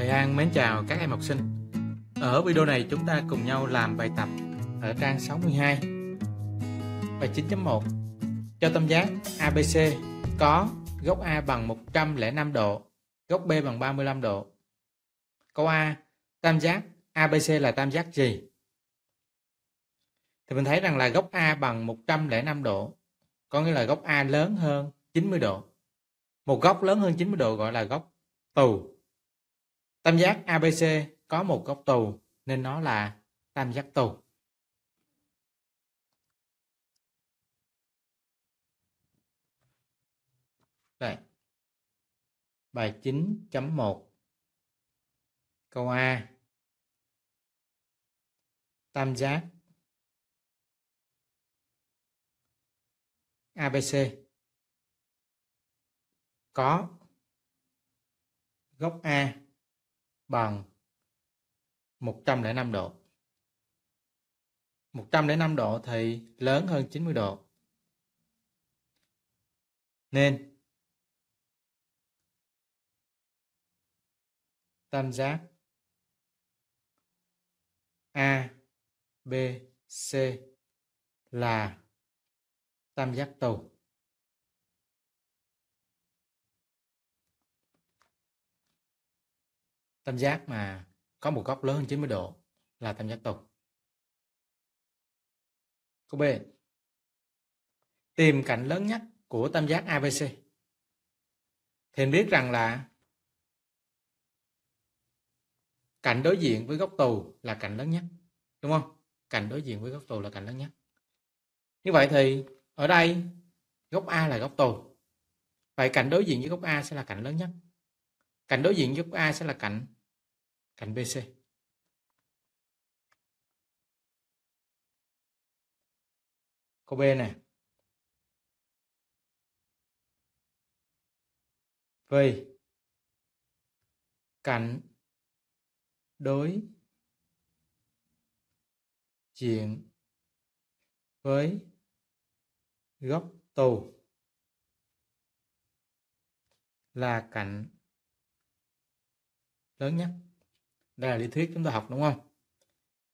Thầy An mến chào các em học sinh. Ở video này chúng ta cùng nhau làm bài tập ở trang 62. Bài 9.1 Cho tam giác ABC có góc A bằng 105 độ, góc B bằng 35 độ. Câu A, tam giác ABC là tam giác gì? Thì mình thấy rằng là góc A bằng 105 độ, có nghĩa là góc A lớn hơn 90 độ. Một góc lớn hơn 90 độ gọi là góc tù Tam giác ABC có một góc tù nên nó là tam giác tù. Đây. Bài 9.1 Câu A Tam giác ABC có góc A bằng 105 độ. 105 độ thì lớn hơn 90 độ. Nên tam giác A B C là tam giác tù. tam giác mà có một góc lớn hơn 90 độ là tam giác trục. Câu B. Tìm cạnh lớn nhất của tam giác ABC. Thì biết rằng là cạnh đối diện với góc tù là cạnh lớn nhất, đúng không? Cạnh đối diện với góc tù là cạnh lớn nhất. Như vậy thì ở đây góc A là góc tù. Vậy cạnh đối diện với góc A sẽ là cạnh lớn nhất. Cạnh đối diện với góc A sẽ là cạnh cạnh BC. Câu B này. Vậy cạnh đối diện với góc tù là cạnh lớn nhất đây là lý thuyết chúng ta học đúng không?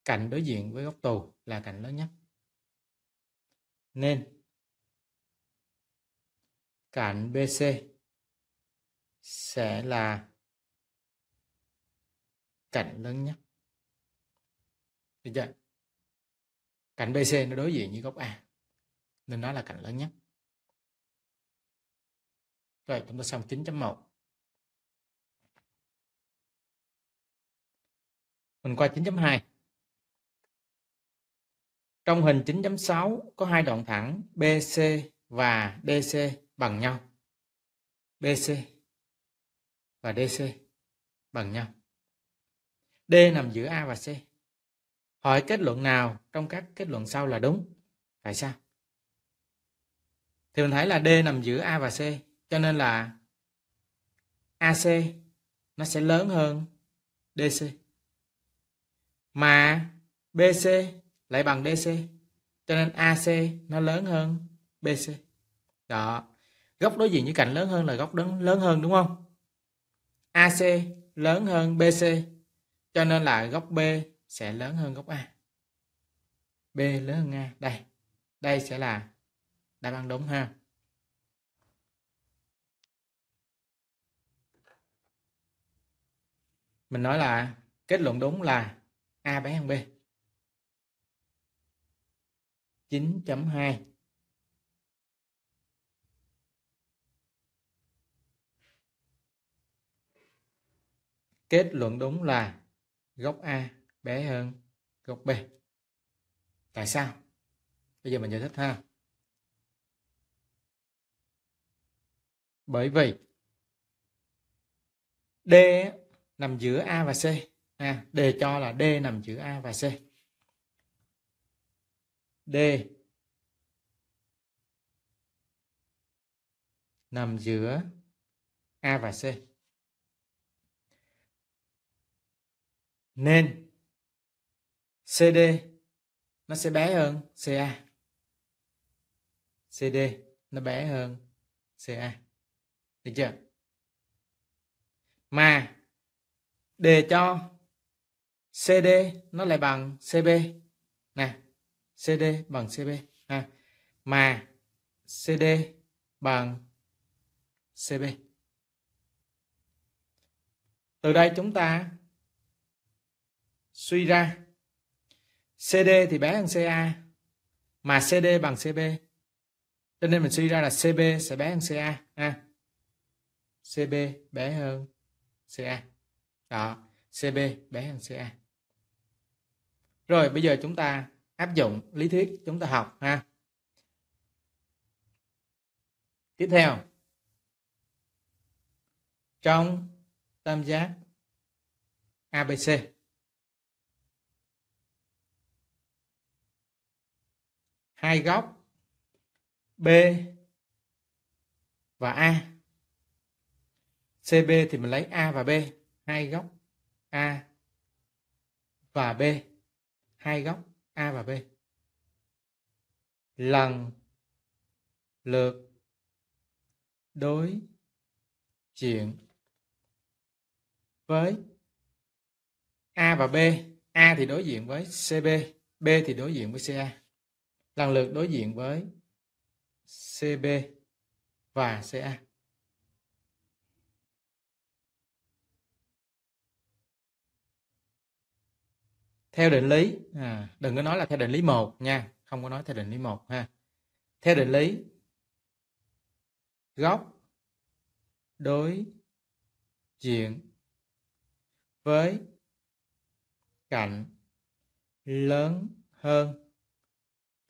Cạnh đối diện với góc tù là cạnh lớn nhất. Nên cạnh BC sẽ là cạnh lớn nhất. Được chưa? Cạnh BC nó đối diện với góc A. Nên nó là cạnh lớn nhất. Rồi chúng ta xong 9.1. mình qua 9.2 trong hình 9.6 có hai đoạn thẳng BC và DC bằng nhau BC và DC bằng nhau D nằm giữa A và C hỏi kết luận nào trong các kết luận sau là đúng tại sao thì mình thấy là D nằm giữa A và C cho nên là AC nó sẽ lớn hơn DC mà BC lại bằng DC cho nên AC nó lớn hơn BC đó góc đối diện với cạnh lớn hơn là góc lớn lớn hơn đúng không AC lớn hơn BC cho nên là góc B sẽ lớn hơn góc A B lớn hơn A đây đây sẽ là đáp án đúng ha mình nói là kết luận đúng là A bé hơn B 9.2 Kết luận đúng là góc A bé hơn góc B. Tại sao? Bây giờ mình giải thích ha. Bởi vì D nằm giữa A và C ha đề cho là D nằm chữ A và C D nằm giữa A và C nên CD nó sẽ bé hơn CA CD nó bé hơn CA được chưa mà đề cho CD nó lại bằng CB nè CD bằng CB ha mà CD bằng CB từ đây chúng ta suy ra CD thì bé hơn CA mà CD bằng CB cho nên mình suy ra là CB sẽ bé hơn CA ha CB bé hơn CA đó CB bé hơn CA rồi bây giờ chúng ta áp dụng lý thuyết chúng ta học ha. Tiếp theo. Trong tam giác ABC hai góc B và A. CB thì mình lấy A và B, hai góc A và B hai góc A và B lần lượt đối diện với A và B A thì đối diện với CB B thì đối diện với CA lần lượt đối diện với CB và CA theo định lý à, đừng có nói là theo định lý một nha không có nói theo định lý một ha theo định lý góc đối diện với cạnh lớn hơn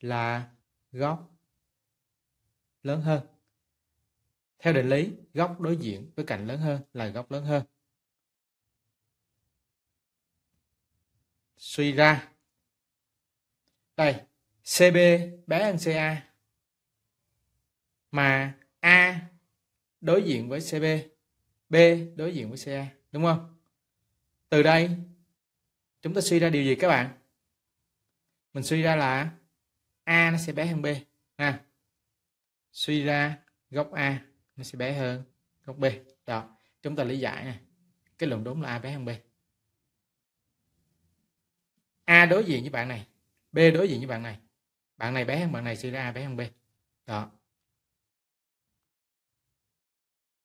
là góc lớn hơn theo định lý góc đối diện với cạnh lớn hơn là góc lớn hơn suy ra đây CB bé hơn CA mà A đối diện với CB B đối diện với CA đúng không từ đây chúng ta suy ra điều gì các bạn mình suy ra là A nó sẽ bé hơn B ha suy ra góc A nó sẽ bé hơn góc B đó chúng ta lý giải này cái luận đúng là A bé hơn B a đối diện với bạn này b đối diện với bạn này bạn này bé hơn bạn này suy ra a bé hơn b đó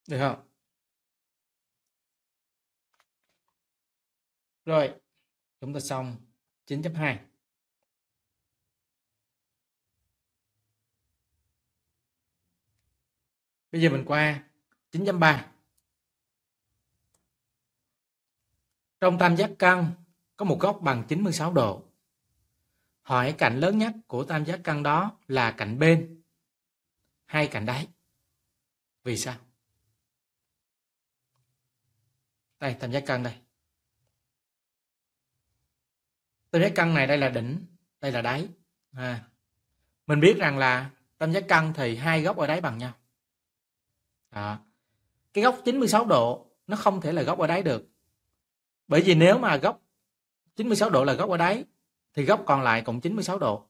được không rồi chúng ta xong 9.2 bây giờ mình qua 9.3 trong tam giác cân có một góc bằng 96 độ. Hỏi cạnh lớn nhất của tam giác căn đó là cạnh bên hay cạnh đáy? Vì sao? Đây, tam giác căn đây. Tam giác căn này đây là đỉnh, đây là đáy. À. Mình biết rằng là tam giác căn thì hai góc ở đáy bằng nhau. Đó. Cái góc 96 độ nó không thể là góc ở đáy được. Bởi vì nếu mà góc 96 độ là góc ở đáy, thì góc còn lại cộng 96 độ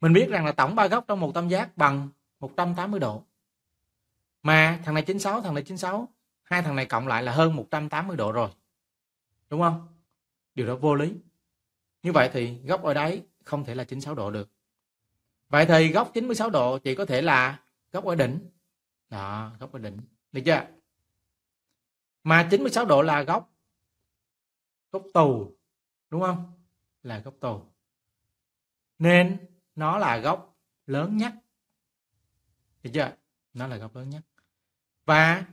mình biết rằng là tổng ba góc trong một tam giác bằng 180 độ mà thằng này 96 thằng này 96 hai thằng này cộng lại là hơn 180 độ rồi đúng không điều đó vô lý như vậy thì góc ở đáy không thể là 96 độ được vậy thì góc 96 độ chỉ có thể là góc ở đỉnh đó góc ở đỉnh được chưa mà 96 độ là góc gốc tù đúng không là gốc tù nên nó là gốc lớn nhất được chưa nó là gốc lớn nhất và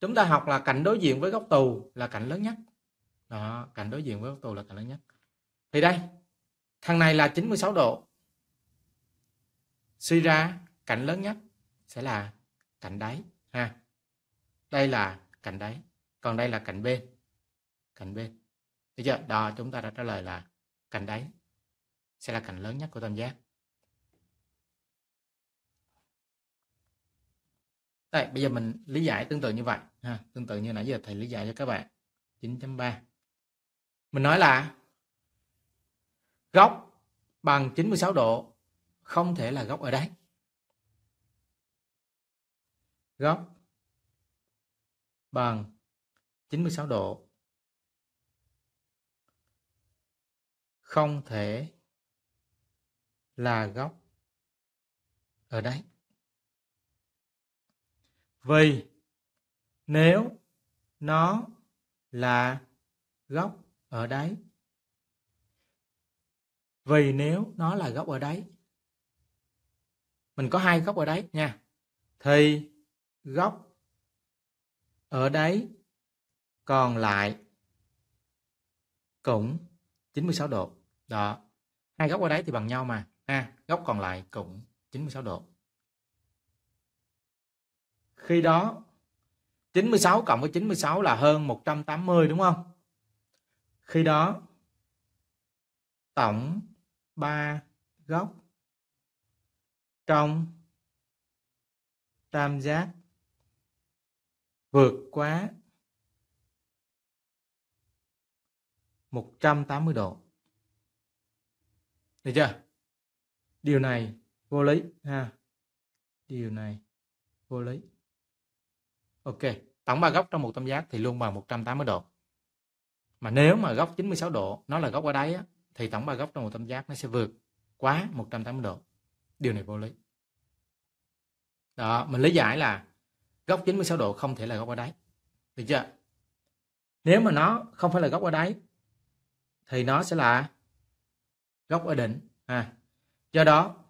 chúng ta học là cạnh đối diện với góc tù là cạnh lớn nhất đó, cạnh đối diện với góc tù là cạnh lớn nhất thì đây thằng này là 96 độ suy ra cạnh lớn nhất sẽ là cạnh đáy ha đây là cạnh đáy còn đây là cạnh bên cạnh bên được chưa đó chúng ta đã trả lời là cạnh đáy sẽ là cạnh lớn nhất của tam giác Đây, bây giờ mình lý giải tương tự như vậy ha, tương tự như nãy giờ thầy lý giải cho các bạn 9.3 mình nói là góc bằng 96 độ không thể là góc ở đấy góc bằng 96 độ không thể là gốc ở đấy vì nếu nó là gốc ở đấy vì nếu nó là gốc ở đấy mình có hai gốc ở đấy nha thì gốc ở đấy còn lại cũng 96 độ đó hai góc ở đấy thì bằng nhau mà ha góc còn lại cũng 96 độ khi đó 96 cộng với 96 là hơn 180 đúng không khi đó tổng 3 góc trong tam giác vượt quá 180 độ được chưa điều này vô lý ha điều này vô lý ok tổng ba góc trong một tam giác thì luôn bằng 180 độ mà nếu mà góc 96 độ nó là góc ở đáy á, thì tổng ba góc trong một tam giác nó sẽ vượt quá 180 độ điều này vô lý đó mình lý giải là góc 96 độ không thể là góc ở đáy được chưa nếu mà nó không phải là góc ở đáy thì nó sẽ là góc ở đỉnh à, do đó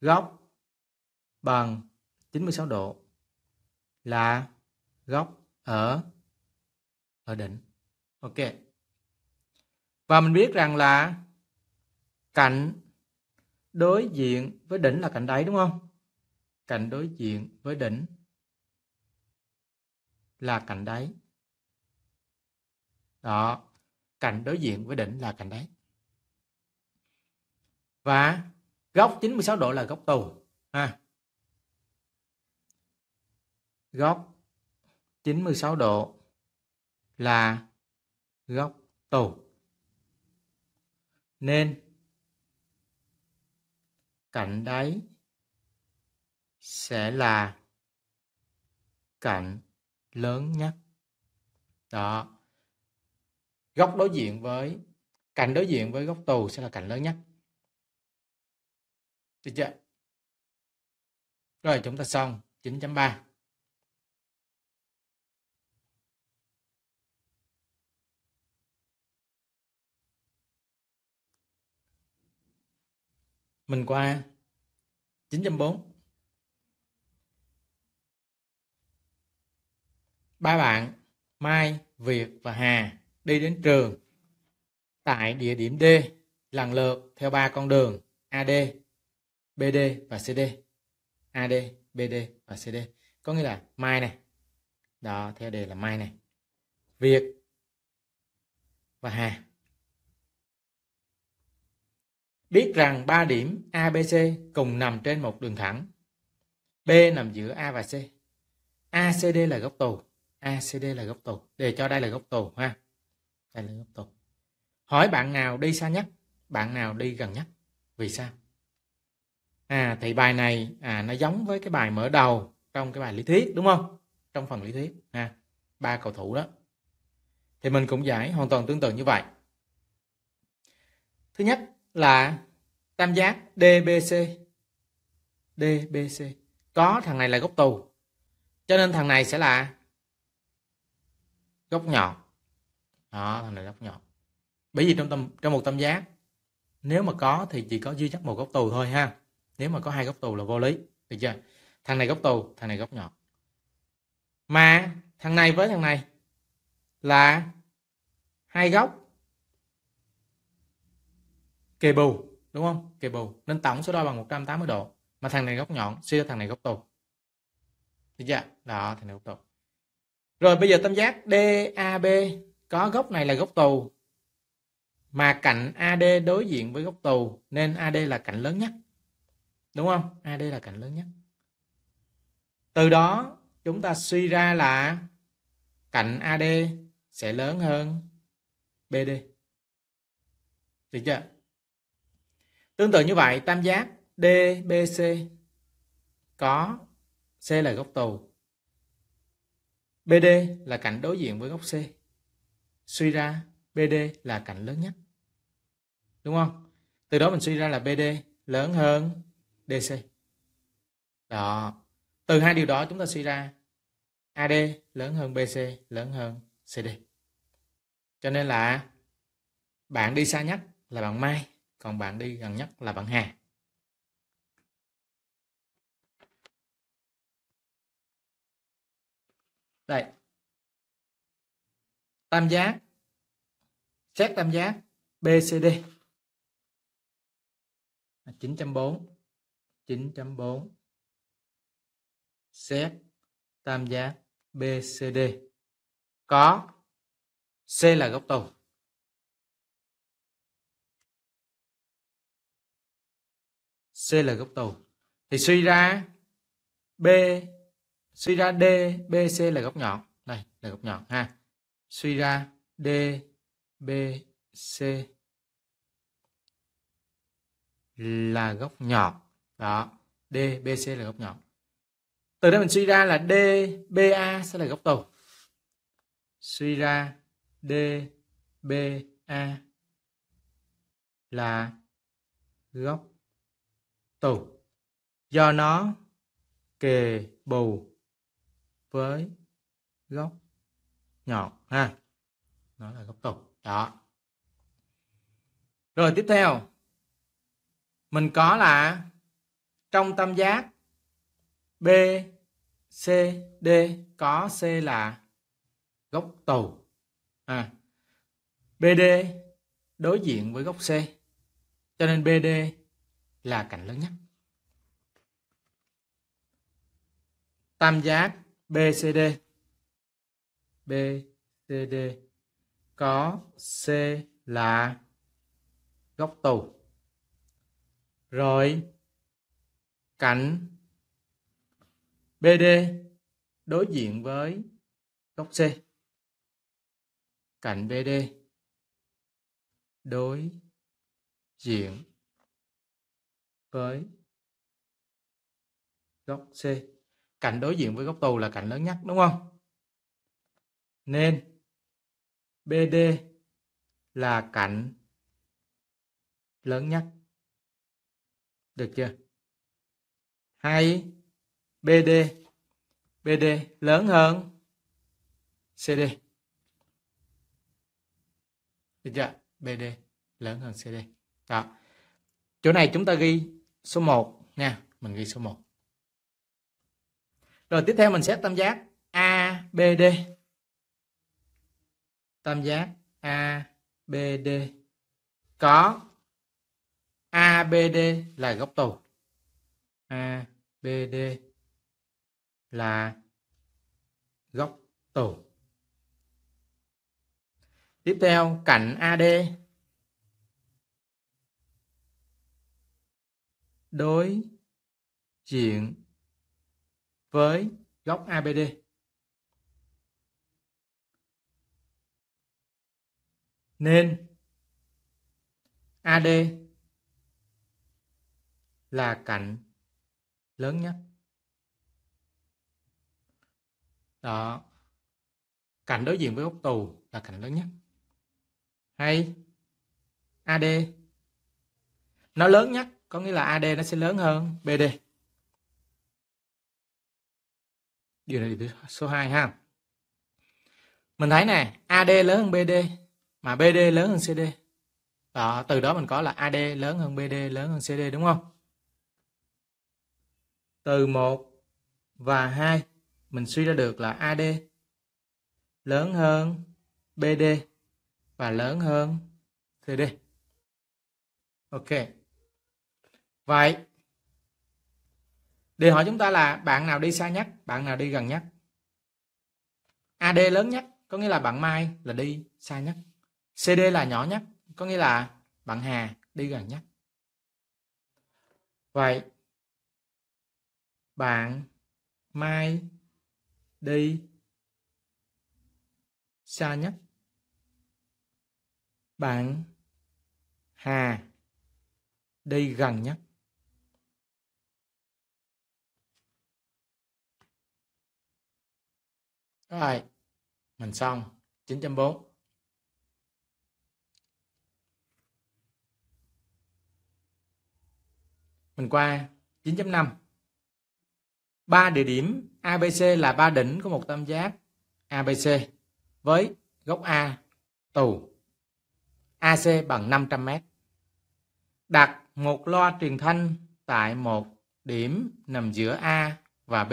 góc bằng 96 độ là góc ở ở đỉnh ok và mình biết rằng là cạnh đối diện với đỉnh là cạnh đáy đúng không cạnh đối diện với đỉnh là cạnh đáy đó cạnh đối diện với đỉnh là cạnh đáy và góc 96 độ là góc tù ha góc 96 độ là góc tù nên cạnh đáy sẽ là cạnh lớn nhất đó góc đối diện với cạnh đối diện với góc tù sẽ là cạnh lớn nhất được chưa? Rồi chúng ta xong 9.3. Mình qua 9.4. Ba bạn Mai, Việt và Hà đi đến trường tại địa điểm D lần lượt theo ba con đường AD, BD và CD AD BD và CD có nghĩa là mai này đó theo đề là mai này Việt và Hà biết rằng ba điểm ABC cùng nằm trên một đường thẳng B nằm giữa A và C ACD là góc tù ACD là góc tù để cho đây là góc tù ha đây là góc tù hỏi bạn nào đi xa nhất bạn nào đi gần nhất vì sao à thì bài này à nó giống với cái bài mở đầu trong cái bài lý thuyết đúng không trong phần lý thuyết ha à, ba cầu thủ đó thì mình cũng giải hoàn toàn tương tự như vậy thứ nhất là tam giác DBC DBC có thằng này là góc tù cho nên thằng này sẽ là góc nhọn đó thằng này góc nhọn bởi vì trong tâm trong một tam giác nếu mà có thì chỉ có duy nhất một góc tù thôi ha nếu mà có hai góc tù là vô lý được chưa thằng này góc tù thằng này góc nhọn mà thằng này với thằng này là hai góc kề bù đúng không kề bù nên tổng số đo bằng 180 độ mà thằng này góc nhọn suy ra thằng này góc tù được chưa đó thằng này góc tù rồi bây giờ tam giác DAB có góc này là góc tù mà cạnh AD đối diện với góc tù nên AD là cạnh lớn nhất đúng không ad là cạnh lớn nhất từ đó chúng ta suy ra là cạnh ad sẽ lớn hơn bd được chưa tương tự như vậy tam giác dbc có c là góc tù bd là cạnh đối diện với góc c suy ra bd là cạnh lớn nhất đúng không từ đó mình suy ra là bd lớn hơn DC. Đó. Từ hai điều đó chúng ta suy ra AD lớn hơn BC lớn hơn CD. Cho nên là bạn đi xa nhất là bạn Mai, còn bạn đi gần nhất là bạn Hà. Đây. Tam giác. Xét tam giác BCD. 9.4 9.4 xét tam giác BCD có C là góc tù C là góc tù thì suy ra B suy ra D BC là góc nhọn đây là góc nhọn ha suy ra D B C là góc nhọn đó d bc là góc nhọn. từ đây mình suy ra là d ba sẽ là góc tù. suy ra d b a là góc tù do nó kề bù với góc nhọn ha nó là góc tù đó rồi tiếp theo mình có là trong tam giác B, C, D có C là góc tù. À, BD đối diện với góc C. Cho nên BD là cạnh lớn nhất. Tam giác BCD. BCD có C là góc tù. Rồi cạnh BD đối diện với góc C. Cạnh BD đối diện với góc C. Cạnh đối diện với góc tù là cạnh lớn nhất đúng không? Nên BD là cạnh lớn nhất. Được chưa? hay BD BD lớn hơn CD được chưa BD lớn hơn CD đó chỗ này chúng ta ghi số 1 nha mình ghi số 1 rồi tiếp theo mình xét tam giác ABD tam giác ABD có ABD là góc tù A BD là góc tổ. Tiếp theo cạnh AD đối diện với góc ABD. Nên AD là cạnh lớn nhất đó cảnh đối diện với góc tù là cạnh lớn nhất hay AD nó lớn nhất có nghĩa là AD nó sẽ lớn hơn BD điều này điều số 2 ha mình thấy nè AD lớn hơn BD mà BD lớn hơn CD đó từ đó mình có là AD lớn hơn BD lớn hơn CD đúng không từ 1 và 2 mình suy ra được là AD lớn hơn BD và lớn hơn CD. Ok. Vậy đề hỏi chúng ta là bạn nào đi xa nhất, bạn nào đi gần nhất? AD lớn nhất có nghĩa là bạn Mai là đi xa nhất. CD là nhỏ nhất, có nghĩa là bạn Hà đi gần nhất. Vậy bạn mai đi xa nhất bạn hà đi gần nhất rồi mình xong 9.4 mình qua 9.5 ba địa điểm ABC là ba đỉnh của một tam giác ABC với góc A tù AC bằng 500 m. Đặt một loa truyền thanh tại một điểm nằm giữa A và B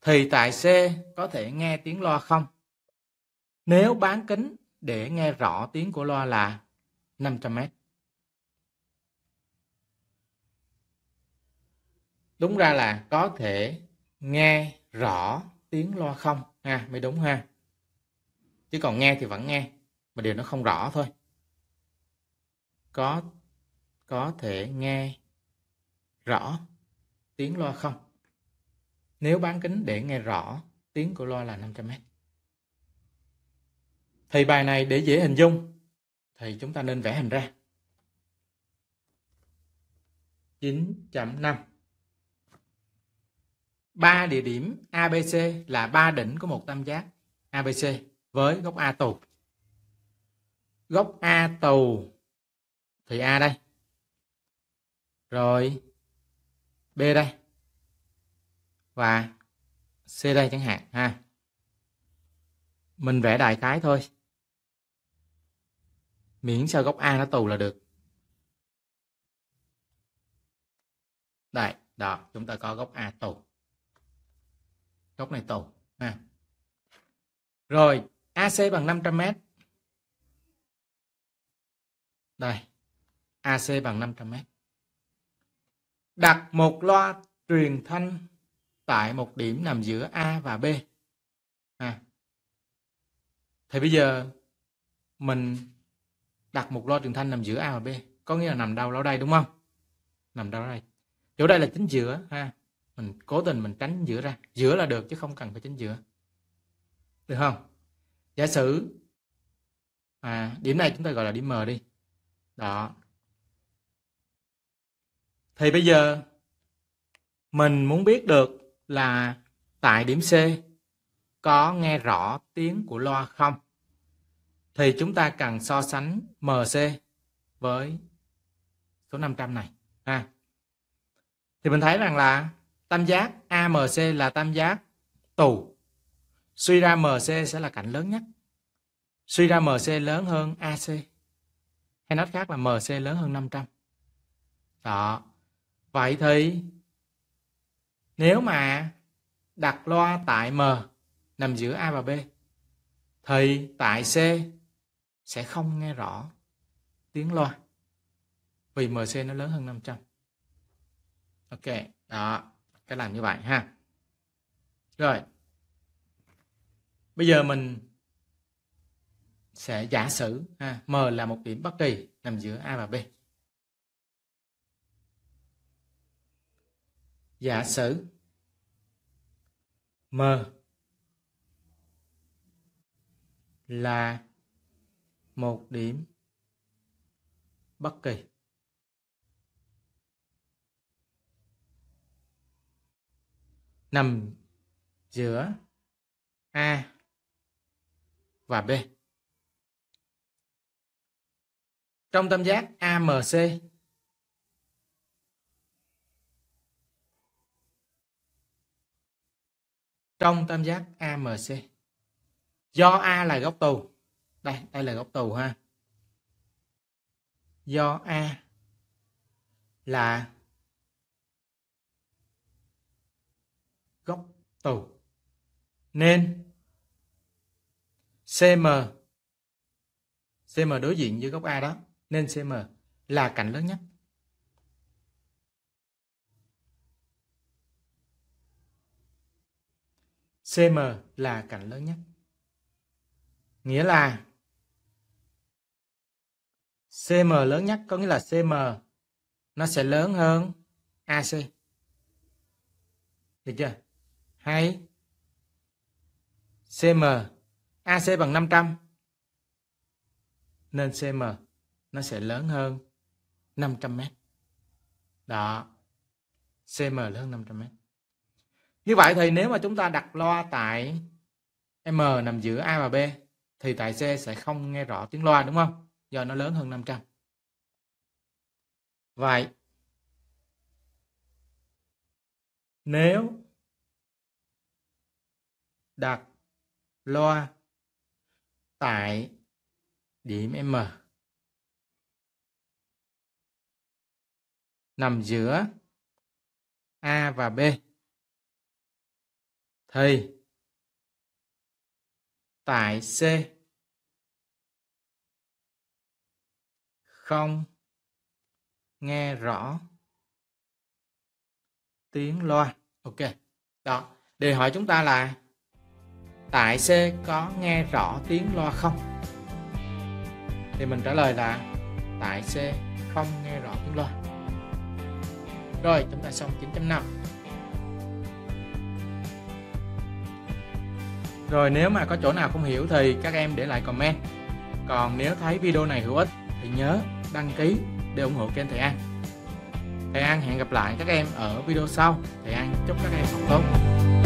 thì tại C có thể nghe tiếng loa không? Nếu bán kính để nghe rõ tiếng của loa là 500 mét. đúng ra là có thể nghe rõ tiếng loa không ha à, mới đúng ha chứ còn nghe thì vẫn nghe mà điều nó không rõ thôi có có thể nghe rõ tiếng loa không nếu bán kính để nghe rõ tiếng của loa là 500 mét thì bài này để dễ hình dung thì chúng ta nên vẽ hình ra 9.5 ba địa điểm ABC là ba đỉnh của một tam giác ABC với góc A tù. Góc A tù thì A đây. Rồi B đây. Và C đây chẳng hạn ha. Mình vẽ đại khái thôi. Miễn sao góc A nó tù là được. Đây, đó, chúng ta có góc A tù góc này tổ ha. rồi AC bằng 500 m đây AC bằng 500 m đặt một loa truyền thanh tại một điểm nằm giữa A và B ha. thì bây giờ mình đặt một loa truyền thanh nằm giữa A và B có nghĩa là nằm đâu đó đây đúng không nằm đâu đó đây chỗ đây là chính giữa ha mình cố tình mình tránh giữa ra giữa là được chứ không cần phải tránh giữa được không giả sử à, điểm này chúng ta gọi là điểm m đi đó thì bây giờ mình muốn biết được là tại điểm c có nghe rõ tiếng của loa không thì chúng ta cần so sánh mc với số 500 này ha à. thì mình thấy rằng là tam giác AMC là tam giác tù suy ra MC sẽ là cạnh lớn nhất suy ra MC lớn hơn AC hay nói khác là MC lớn hơn 500 đó vậy thì nếu mà đặt loa tại M nằm giữa A và B thì tại C sẽ không nghe rõ tiếng loa vì MC nó lớn hơn 500 ok đó cái làm như vậy ha rồi bây giờ ừ. mình sẽ giả sử ha, m là một điểm bất kỳ nằm giữa a và b giả sử m là một điểm bất kỳ nằm giữa A và B. Trong tam giác AMC trong tam giác AMC do A là góc tù đây đây là góc tù ha do A là tủ nên CM CM đối diện với góc A đó nên CM là cạnh lớn nhất CM là cạnh lớn nhất nghĩa là CM lớn nhất có nghĩa là CM nó sẽ lớn hơn AC được chưa hay CM AC bằng 500 nên CM nó sẽ lớn hơn 500 mét đó CM lớn hơn 500 mét như vậy thì nếu mà chúng ta đặt loa tại M nằm giữa A và B thì tại C sẽ không nghe rõ tiếng loa đúng không? Do nó lớn hơn 500. Vậy nếu đặt loa tại điểm M nằm giữa A và B thì tại C không nghe rõ tiếng loa ok đó đề hỏi chúng ta là tại C có nghe rõ tiếng loa không thì mình trả lời là tại C không nghe rõ tiếng loa rồi chúng ta xong 9.5 Rồi nếu mà có chỗ nào không hiểu thì các em để lại comment Còn nếu thấy video này hữu ích thì nhớ đăng ký để ủng hộ kênh Thầy An Thầy An hẹn gặp lại các em ở video sau Thầy An chúc các em học tốt